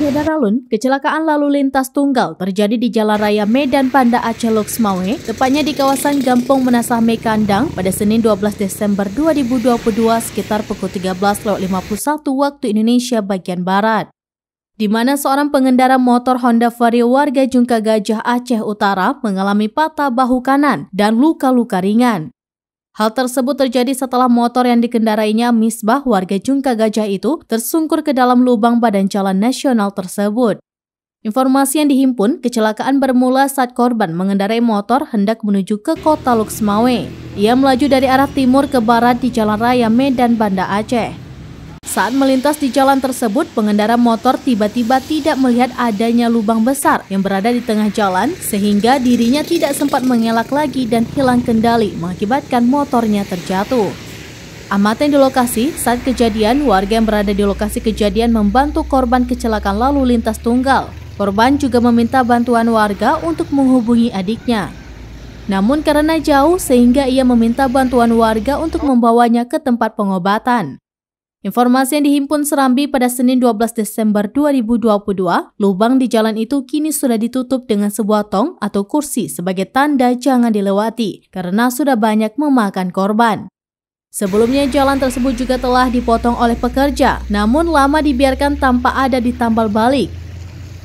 Saudara Lun, kecelakaan lalu lintas tunggal terjadi di Jalan Raya Medan Panda Aceh Luxmawe, tepatnya di kawasan Gampung Menasah Mekandang pada Senin 12 Desember 2022 sekitar pukul 13.51 waktu Indonesia bagian Barat. Di mana seorang pengendara motor Honda Vario warga Jungka Gajah Aceh Utara mengalami patah bahu kanan dan luka-luka ringan. Hal tersebut terjadi setelah motor yang dikendarainya Misbah warga Jungka Gajah itu tersungkur ke dalam lubang badan jalan nasional tersebut. Informasi yang dihimpun, kecelakaan bermula saat korban mengendarai motor hendak menuju ke kota Luxmawe. Ia melaju dari arah timur ke barat di jalan raya Medan Banda Aceh. Saat melintas di jalan tersebut, pengendara motor tiba-tiba tidak melihat adanya lubang besar yang berada di tengah jalan sehingga dirinya tidak sempat mengelak lagi dan hilang kendali mengakibatkan motornya terjatuh. Amat di lokasi, saat kejadian, warga yang berada di lokasi kejadian membantu korban kecelakaan lalu lintas tunggal. Korban juga meminta bantuan warga untuk menghubungi adiknya. Namun karena jauh sehingga ia meminta bantuan warga untuk membawanya ke tempat pengobatan. Informasi yang dihimpun Serambi pada Senin 12 Desember 2022, lubang di jalan itu kini sudah ditutup dengan sebuah tong atau kursi sebagai tanda jangan dilewati karena sudah banyak memakan korban. Sebelumnya jalan tersebut juga telah dipotong oleh pekerja, namun lama dibiarkan tanpa ada ditambal balik.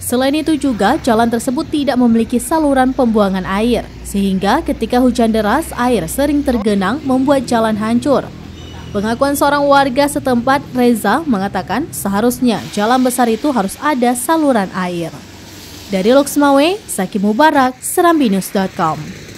Selain itu juga jalan tersebut tidak memiliki saluran pembuangan air, sehingga ketika hujan deras air sering tergenang membuat jalan hancur Pengakuan seorang warga setempat, Reza, mengatakan seharusnya jalan besar itu harus ada saluran air. Dari Loksmawe, Saki Mubarak, serambinus.com.